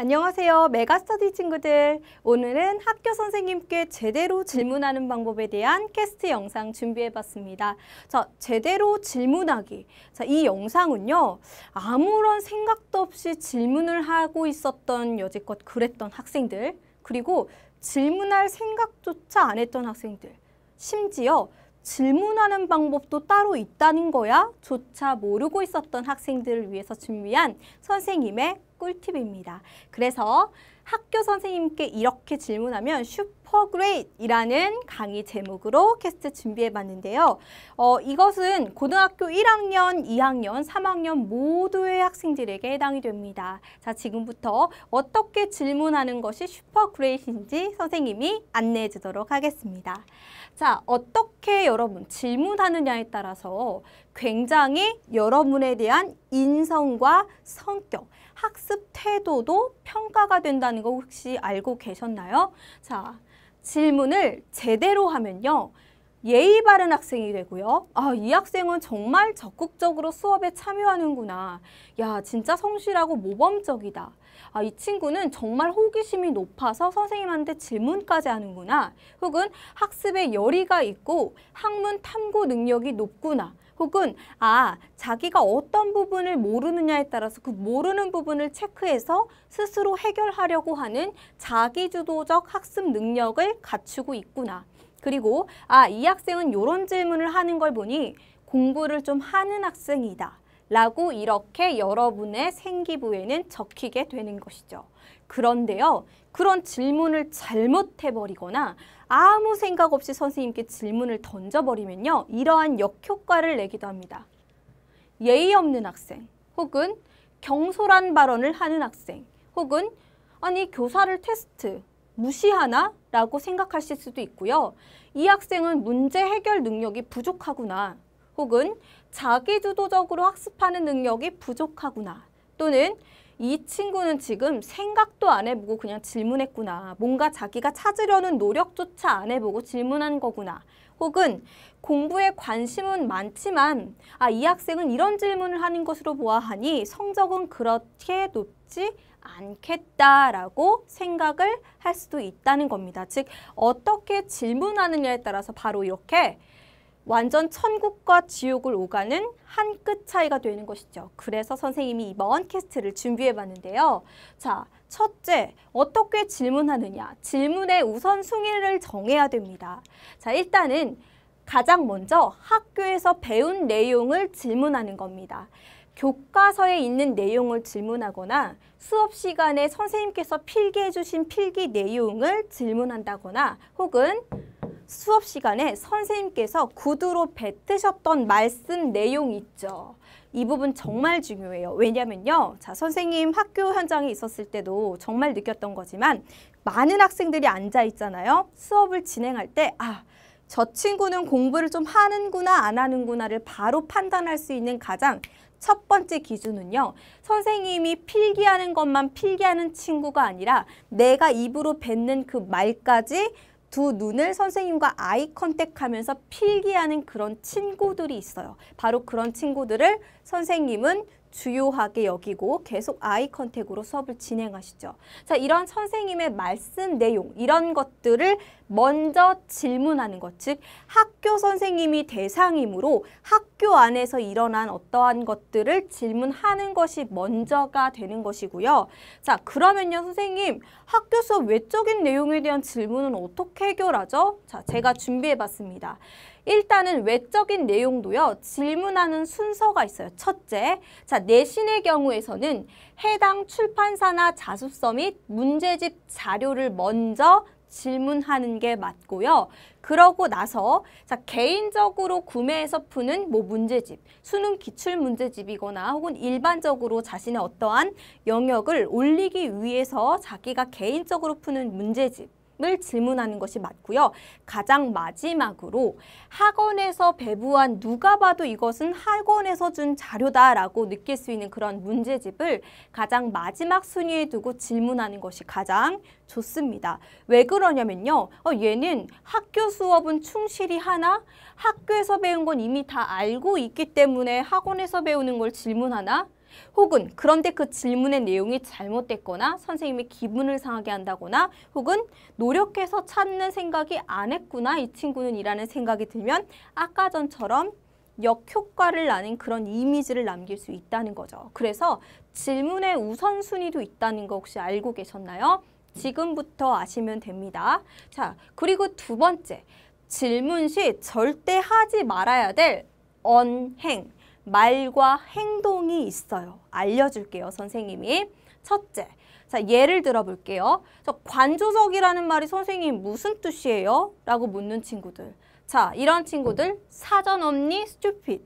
안녕하세요. 메가스터디 친구들. 오늘은 학교 선생님께 제대로 질문하는 방법에 대한 캐스트 영상 준비해봤습니다. 자, 제대로 질문하기. 자, 이 영상은요. 아무런 생각도 없이 질문을 하고 있었던 여지껏 그랬던 학생들, 그리고 질문할 생각조차 안 했던 학생들, 심지어 질문하는 방법도 따로 있다는 거야 조차 모르고 있었던 학생들을 위해서 준비한 선생님의 꿀팁입니다. 그래서 학교 선생님께 이렇게 질문하면 슈게 퍼그레이드라는 강의 제목으로 캐스트 준비해봤는데요. 어, 이것은 고등학교 1학년, 2학년, 3학년 모두의 학생들에게 해당이 됩니다. 자, 지금부터 어떻게 질문하는 것이 슈퍼그레이트인지 선생님이 안내해 주도록 하겠습니다. 자, 어떻게 여러분 질문하느냐에 따라서 굉장히 여러분에 대한 인성과 성격, 학습 태도도 평가가 된다는 거 혹시 알고 계셨나요? 자, 질문을 제대로 하면요. 예의 바른 학생이 되고요. 아, 이 학생은 정말 적극적으로 수업에 참여하는구나. 야, 진짜 성실하고 모범적이다. 아, 이 친구는 정말 호기심이 높아서 선생님한테 질문까지 하는구나. 혹은 학습에 열의가 있고 학문 탐구 능력이 높구나. 혹은 아 자기가 어떤 부분을 모르느냐에 따라서 그 모르는 부분을 체크해서 스스로 해결하려고 하는 자기주도적 학습 능력을 갖추고 있구나. 그리고 아 이 학생은 이런 질문을 하는 걸 보니 공부를 좀 하는 학생이다. 라고 이렇게 여러분의 생기부에는 적히게 되는 것이죠. 그런데요. 그런 질문을 잘못해버리거나 아무 생각 없이 선생님께 질문을 던져버리면요. 이러한 역효과를 내기도 합니다. 예의 없는 학생 혹은 경솔한 발언을 하는 학생 혹은 아니 교사를 테스트 무시하나? 라고 생각하실 수도 있고요. 이 학생은 문제 해결 능력이 부족하구나 혹은 자기주도적으로 학습하는 능력이 부족하구나 또는 이 친구는 지금 생각도 안 해보고 그냥 질문했구나. 뭔가 자기가 찾으려는 노력조차 안 해보고 질문한 거구나. 혹은 공부에 관심은 많지만 아, 이 학생은 이런 질문을 하는 것으로 보아하니 성적은 그렇게 높지 않겠다라고 생각을 할 수도 있다는 겁니다. 즉 어떻게 질문하느냐에 따라서 바로 이렇게 완전 천국과 지옥을 오가는 한 끗 차이가 되는 것이죠. 그래서 선생님이 이번 캐스트를 준비해봤는데요. 자, 첫째, 어떻게 질문하느냐. 질문의 우선 순위를 정해야 됩니다. 자, 일단은 가장 먼저 학교에서 배운 내용을 질문하는 겁니다. 교과서에 있는 내용을 질문하거나 수업 시간에 선생님께서 필기해 주신 필기 내용을 질문한다거나 혹은 수업 시간에 선생님께서 구두로 뱉으셨던 말씀 내용 있죠. 이 부분 정말 중요해요. 왜냐면요. 자, 선생님 학교 현장에 있었을 때도 정말 느꼈던 거지만 많은 학생들이 앉아 있잖아요. 수업을 진행할 때 아, 저 친구는 공부를 좀 하는구나 안 하는구나를 바로 판단할 수 있는 가장 첫 번째 기준은요. 선생님이 필기하는 것만 필기하는 친구가 아니라 내가 입으로 뱉는 그 말까지 두 눈을 선생님과 아이 컨택하면서 필기하는 그런 친구들이 있어요. 바로 그런 친구들을 선생님은 주요하게 여기고 계속 아이 컨택으로 수업을 진행하시죠. 자, 이런 선생님의 말씀 내용, 이런 것들을 먼저 질문하는 것, 즉 학교 선생님이 대상이므로 학교 안에서 일어난 어떠한 것들을 질문하는 것이 먼저가 되는 것이고요. 자, 그러면요, 선생님, 학교 수업 외적인 내용에 대한 질문은 어떻게 해결하죠? 자, 제가 준비해봤습니다. 일단은 외적인 내용도요. 질문하는 순서가 있어요. 첫째, 자 내신의 경우에서는 해당 출판사나 자습서 및 문제집 자료를 먼저 질문하는 게 맞고요. 그러고 나서 자 개인적으로 구매해서 푸는 뭐 문제집, 수능 기출 문제집이거나 혹은 일반적으로 자신의 어떠한 영역을 올리기 위해서 자기가 개인적으로 푸는 문제집 을 질문하는 것이 맞고요. 가장 마지막으로 학원에서 배부한 누가 봐도 이것은 학원에서 준 자료다라고 느낄 수 있는 그런 문제집을 가장 마지막 순위에 두고 질문하는 것이 가장 좋습니다. 왜 그러냐면요. 어, 얘는 학교 수업은 충실히 하나? 학교에서 배운 건 이미 다 알고 있기 때문에 학원에서 배우는 걸 질문하나? 혹은 그런데 그 질문의 내용이 잘못됐거나 선생님의 기분을 상하게 한다거나 혹은 노력해서 찾는 생각이 안 했구나 이 친구는 이라는 생각이 들면 아까 전처럼 역효과를 나는 그런 이미지를 남길 수 있다는 거죠. 그래서 질문의 우선순위도 있다는 거 혹시 알고 계셨나요? 지금부터 아시면 됩니다. 자, 그리고 두 번째, 질문 시 절대 하지 말아야 될 언행. 말과 행동이 있어요. 알려줄게요, 선생님이. 첫째, 자 예를 들어볼게요. 저 관조석이라는 말이 선생님 무슨 뜻이에요? 라고 묻는 친구들. 자, 이런 친구들 사전 없니 s t u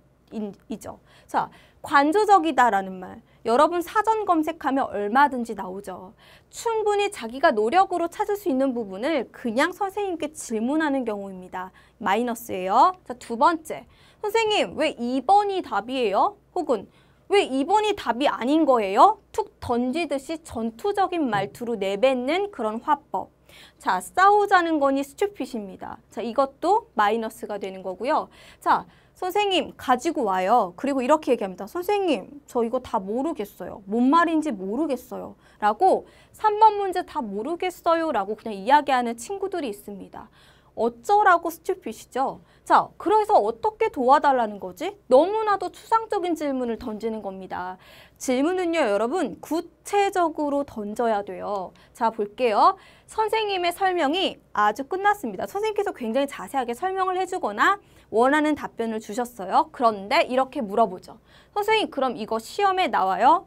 이죠 자, 관조적이다라는 말. 여러분 사전 검색하면 얼마든지 나오죠. 충분히 자기가 노력으로 찾을 수 있는 부분을 그냥 선생님께 질문하는 경우입니다. 마이너스예요. 자, 두 번째. 선생님 왜 2번이 답이에요? 혹은 왜 2번이 답이 아닌 거예요? 툭 던지듯이 전투적인 말투로 내뱉는 그런 화법. 자, 싸우자는 거니 스튜핏입니다. 자, 이것도 마이너스가 되는 거고요. 자, 선생님 가지고 와요. 그리고 이렇게 얘기합니다. 선생님 저 이거 다 모르겠어요. 뭔 말인지 모르겠어요. 라고 3번 문제 다 모르겠어요. 라고 그냥 이야기하는 친구들이 있습니다. 어쩌라고 스튜핏이죠. 자, 그래서 어떻게 도와달라는 거지? 너무나도 추상적인 질문을 던지는 겁니다. 질문은요, 여러분 구체적으로 던져야 돼요. 자, 볼게요. 선생님의 설명이 아주 끝났습니다. 선생님께서 굉장히 자세하게 설명을 해주거나 원하는 답변을 주셨어요. 그런데 이렇게 물어보죠. 선생님, 그럼 이거 시험에 나와요?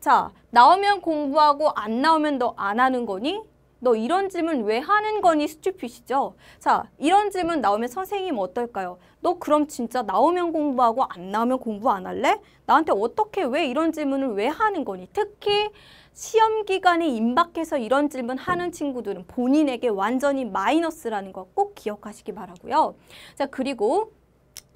자, 나오면 공부하고 안 나오면 너 안 하는 거니? 너 이런 질문 왜 하는 거니 스튜핏이죠? 자, 이런 질문 나오면 선생님 어떨까요? 너 그럼 진짜 나오면 공부하고 안 나오면 공부 안 할래? 나한테 어떻게 왜 이런 질문을 왜 하는 거니? 특히 시험 기간에 임박해서 이런 질문 하는 친구들은 본인에게 완전히 마이너스라는 거 꼭 기억하시기 바라고요. 자, 그리고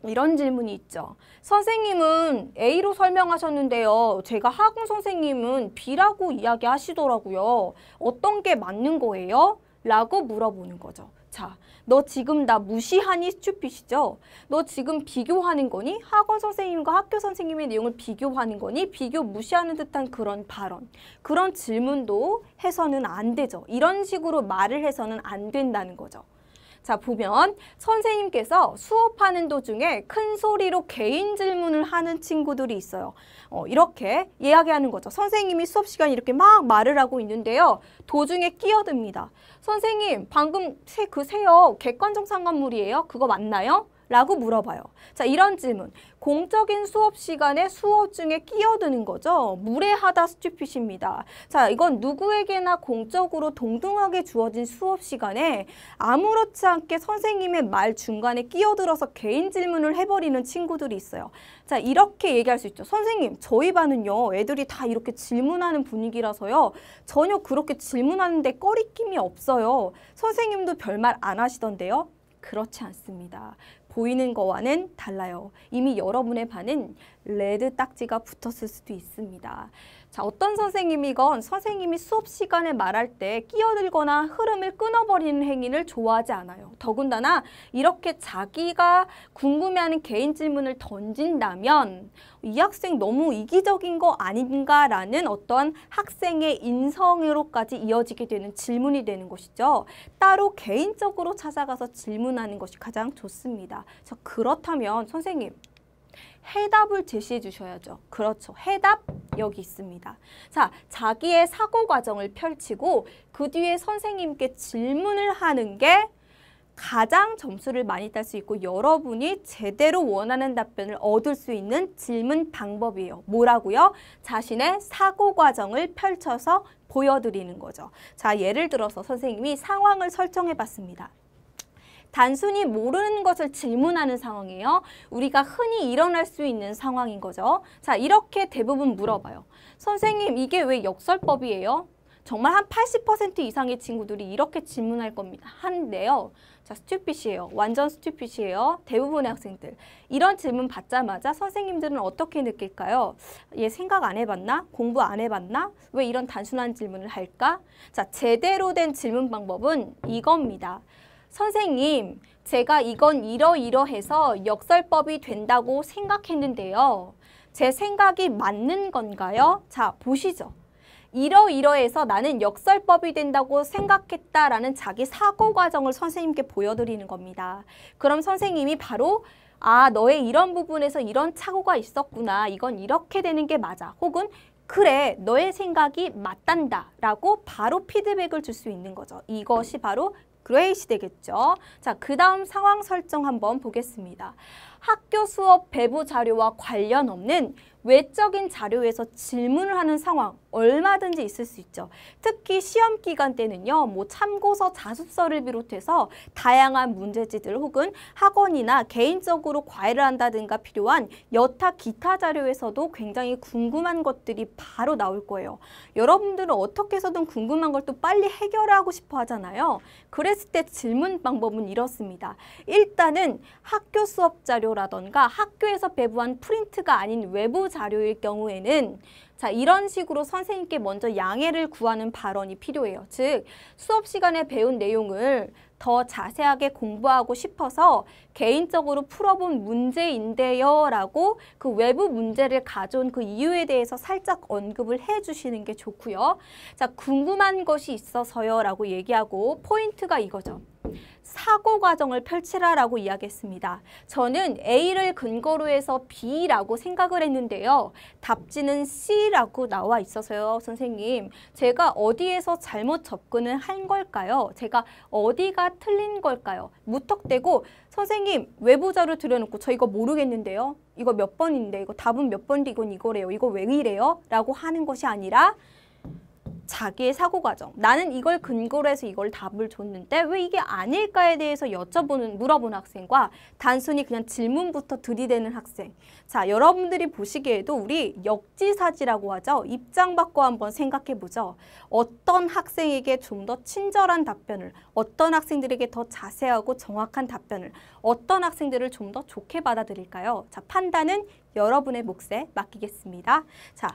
뭐 이런 질문이 있죠. 선생님은 A로 설명하셨는데요. 제가 학원 선생님은 B라고 이야기하시더라고요. 어떤 게 맞는 거예요? 라고 물어보는 거죠. 자, 너 지금 나 무시하니 스튜핏이죠? 너 지금 비교하는 거니? 학원 선생님과 학교 선생님의 내용을 비교하는 거니? 비교 무시하는 듯한 그런 발언, 그런 질문도 해서는 안 되죠. 이런 식으로 말을 해서는 안 된다는 거죠. 자 보면 선생님께서 수업하는 도중에 큰 소리로 개인 질문을 하는 친구들이 있어요. 어, 이렇게 이야기하는 거죠. 선생님이 수업 시간 이렇게 막 말을 하고 있는데요. 도중에 끼어듭니다. 선생님 방금 새그 새요 객관적 상관물이에요. 그거 맞나요? 라고 물어봐요. 자, 이런 질문. 공적인 수업 시간에 수업 중에 끼어드는 거죠. 무례하다 스튜핏입니다. 자, 이건 누구에게나 공적으로 동등하게 주어진 수업 시간에 아무렇지 않게 선생님의 말 중간에 끼어들어서 개인 질문을 해버리는 친구들이 있어요. 자, 이렇게 얘기할 수 있죠. 선생님, 저희 반은요. 애들이 다 이렇게 질문하는 분위기라서요. 전혀 그렇게 질문하는데 꺼리낌이 없어요. 선생님도 별말 안 하시던데요. 그렇지 않습니다. 보이는 거와는 달라요. 이미 여러분의 반은 레드 딱지가 붙었을 수도 있습니다. 자, 어떤 선생님이건 선생님이 수업 시간에 말할 때 끼어들거나 흐름을 끊어버리는 행위를 좋아하지 않아요. 더군다나 이렇게 자기가 궁금해하는 개인 질문을 던진다면 이 학생 너무 이기적인 거 아닌가라는 어떤 학생의 인성으로까지 이어지게 되는 질문이 되는 것이죠. 따로 개인적으로 찾아가서 질문하는 것이 가장 좋습니다. 자, 그렇다면 선생님 해답을 제시해 주셔야죠. 그렇죠. 해답 여기 있습니다. 자, 자기의 사고 과정을 펼치고 그 뒤에 선생님께 질문을 하는 게 가장 점수를 많이 딸 수 있고 여러분이 제대로 원하는 답변을 얻을 수 있는 질문 방법이에요. 뭐라고요? 자신의 사고 과정을 펼쳐서 보여드리는 거죠. 자, 예를 들어서 선생님이 상황을 설정해 봤습니다. 단순히 모르는 것을 질문하는 상황이에요. 우리가 흔히 일어날 수 있는 상황인 거죠. 자, 이렇게 대부분 물어봐요. 선생님, 이게 왜 역설법이에요? 정말 한 80% 이상의 친구들이 이렇게 질문할 겁니다. 한데요. 자, 스튜핏이에요. 완전 스튜핏이에요. 대부분의 학생들. 이런 질문 받자마자 선생님들은 어떻게 느낄까요? 얘 생각 안 해봤나? 공부 안 해봤나? 왜 이런 단순한 질문을 할까? 자, 제대로 된 질문 방법은 이겁니다. 선생님, 제가 이건 이러이러해서 역설법이 된다고 생각했는데요. 제 생각이 맞는 건가요? 자, 보시죠. 이러이러해서 나는 역설법이 된다고 생각했다라는 자기 사고 과정을 선생님께 보여드리는 겁니다. 그럼 선생님이 바로 아, 너의 이런 부분에서 이런 착오가 있었구나. 이건 이렇게 되는 게 맞아. 혹은 그래, 너의 생각이 맞단다 라고 바로 피드백을 줄 수 있는 거죠. 이것이 바로 그레이 시대겠죠. 자, 그 다음 상황 설정 한번 보겠습니다. 학교 수업 배부 자료와 관련 없는 외적인 자료에서 질문을 하는 상황 얼마든지 있을 수 있죠. 특히 시험 기간 때는요. 뭐 참고서, 자습서를 비롯해서 다양한 문제지들 혹은 학원이나 개인적으로 과외를 한다든가 필요한 여타 기타 자료에서도 굉장히 궁금한 것들이 바로 나올 거예요. 여러분들은 어떻게 해서든 궁금한 걸 또 빨리 해결하고 싶어 하잖아요. 그랬을 때 질문 방법은 이렇습니다. 일단은 학교 수업 자료 자료라던가 학교에서 배부한 프린트가 아닌 외부 자료일 경우에는 자 이런 식으로 선생님께 먼저 양해를 구하는 발언이 필요해요. 즉 수업 시간에 배운 내용을 더 자세하게 공부하고 싶어서 개인적으로 풀어본 문제인데요 라고 그 외부 문제를 가져온 그 이유에 대해서 살짝 언급을 해주시는 게 좋고요. 자 궁금한 것이 있어서요 라고 얘기하고 포인트가 이거죠. 사고 과정을 펼치라라고 이야기했습니다. 저는 A를 근거로 해서 B라고 생각을 했는데요. 답지는 C라고 나와 있어서요. 선생님, 제가 어디에서 잘못 접근을 한 걸까요? 제가 어디가 틀린 걸까요? 무턱대고 선생님, 외부자료 들여놓고 저 이거 모르겠는데요. 이거 몇 번인데, 이거 답은 몇 번이고 이거래요. 이거 왜 이래요? 라고 하는 것이 아니라 자기의 사고 과정 나는 이걸 근거로 해서 이걸 답을 줬는데 왜 이게 아닐까에 대해서 여쭤보는 물어보는 학생과 단순히 그냥 질문부터 들이대는 학생 자 여러분들이 보시기에도 우리 역지사지라고 하죠 입장 바꿔 한번 생각해 보죠 어떤 학생에게 좀 더 친절한 답변을 어떤 학생들에게 더 자세하고 정확한 답변을 어떤 학생들을 좀 더 좋게 받아들일까요 자 판단은 여러분의 몫에 맡기겠습니다 자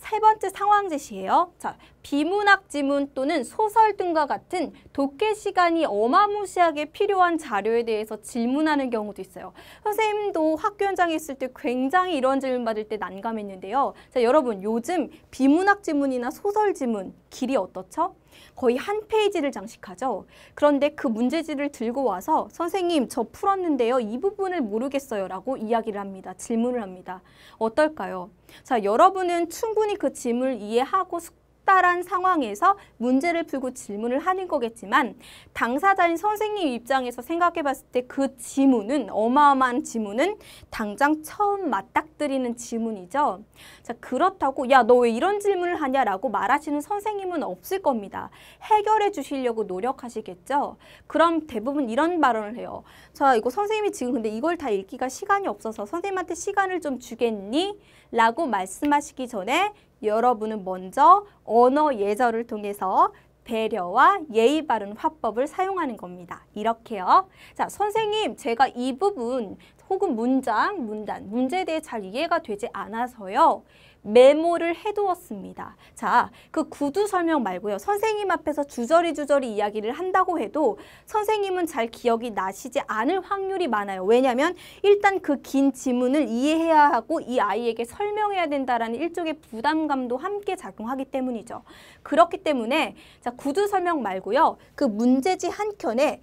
세 번째 상황 제시예요. 자, 비문학 지문 또는 소설 등과 같은 독해 시간이 어마무시하게 필요한 자료에 대해서 질문하는 경우도 있어요. 선생님도 학교 현장에 있을 때 굉장히 이런 질문 받을 때 난감했는데요. 자, 여러분 요즘 비문학 지문이나 소설 지문 길이 어떻죠? 거의 한 페이지를 장식하죠. 그런데 그 문제지를 들고 와서 선생님 저 풀었는데요. 이 부분을 모르겠어요. 라고 이야기를 합니다. 질문을 합니다. 어떨까요? 자, 여러분은 충분히 그 짐을 이해하고 숙 활발한 상황에서 문제를 풀고 질문을 하는 거겠지만 당사자인 선생님 입장에서 생각해 봤을 때그 지문은 어마어마한 지문은 당장 처음 맞닥뜨리는 지문이죠. 자, 그렇다고 야, 너 왜 이런 질문을 하냐라고 말하시는 선생님은 없을 겁니다. 해결해 주시려고 노력하시겠죠. 그럼 대부분 이런 발언을 해요. 자, 이거 선생님이 지금 근데 이걸 다 읽기가 시간이 없어서 선생님한테 시간을 좀 주겠니? 라고 말씀하시기 전에 여러분은 먼저 언어 예절을 통해서 배려와 예의 바른 화법을 사용하는 겁니다. 이렇게요. 자, 선생님, 제가 이 부분 혹은 문장, 문단, 문제에 대해 잘 이해가 되지 않아서요. 메모를 해두었습니다. 자, 그 구두 설명 말고요. 선생님 앞에서 주저리 주저리 이야기를 한다고 해도 선생님은 잘 기억이 나시지 않을 확률이 많아요. 왜냐하면 일단 그 긴 지문을 이해해야 하고 이 아이에게 설명해야 된다라는 일종의 부담감도 함께 작용하기 때문이죠. 그렇기 때문에 자 구두 설명 말고요. 그 문제지 한 켠에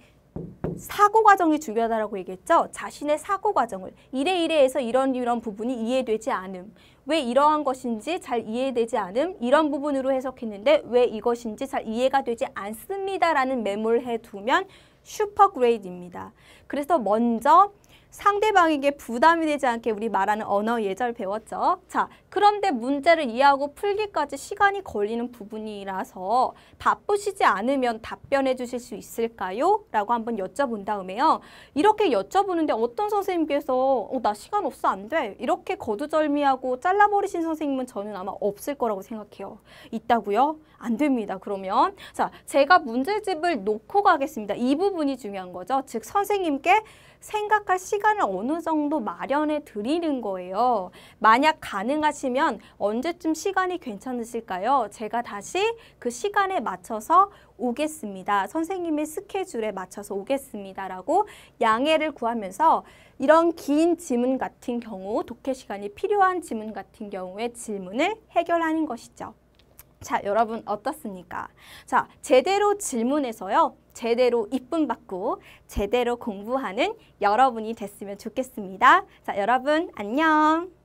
사고 과정이 중요하다고 얘기했죠. 자신의 사고 과정을 이래 이래해서 이런 이런 부분이 이해되지 않음. 왜 이러한 것인지 잘 이해되지 않음. 이런 부분으로 해석했는데 왜 이것인지 잘 이해가 되지 않습니다라는 메모를 해 두면 슈퍼 그레이드입니다. 그래서 먼저 상대방에게 부담이 되지 않게 우리 말하는 언어 예절 배웠죠. 자, 그런데 문제를 이해하고 풀기까지 시간이 걸리는 부분이라서 바쁘시지 않으면 답변해 주실 수 있을까요? 라고 한번 여쭤본 다음에요. 이렇게 여쭤보는데 어떤 선생님께서 어, 나 시간 없어 안 돼. 이렇게 거두절미하고 잘라버리신 선생님은 저는 아마 없을 거라고 생각해요. 있다고요? 안 됩니다. 그러면 자, 제가 문제집을 놓고 가겠습니다. 이 부분이 중요한 거죠. 즉 선생님께 생각할 시간을 어느 정도 마련해 드리는 거예요. 만약 가능하시면 언제쯤 시간이 괜찮으실까요? 제가 다시 그 시간에 맞춰서 오겠습니다. 선생님의 스케줄에 맞춰서 오겠습니다. 라고 양해를 구하면서 이런 긴 지문 같은 경우, 독해 시간이 필요한 지문 같은 경우에 질문을 해결하는 것이죠. 자, 여러분 어떻습니까? 자, 제대로 질문해서요. 제대로 이쁨 받고 제대로 공부하는 여러분이 됐으면 좋겠습니다. 자, 여러분 안녕.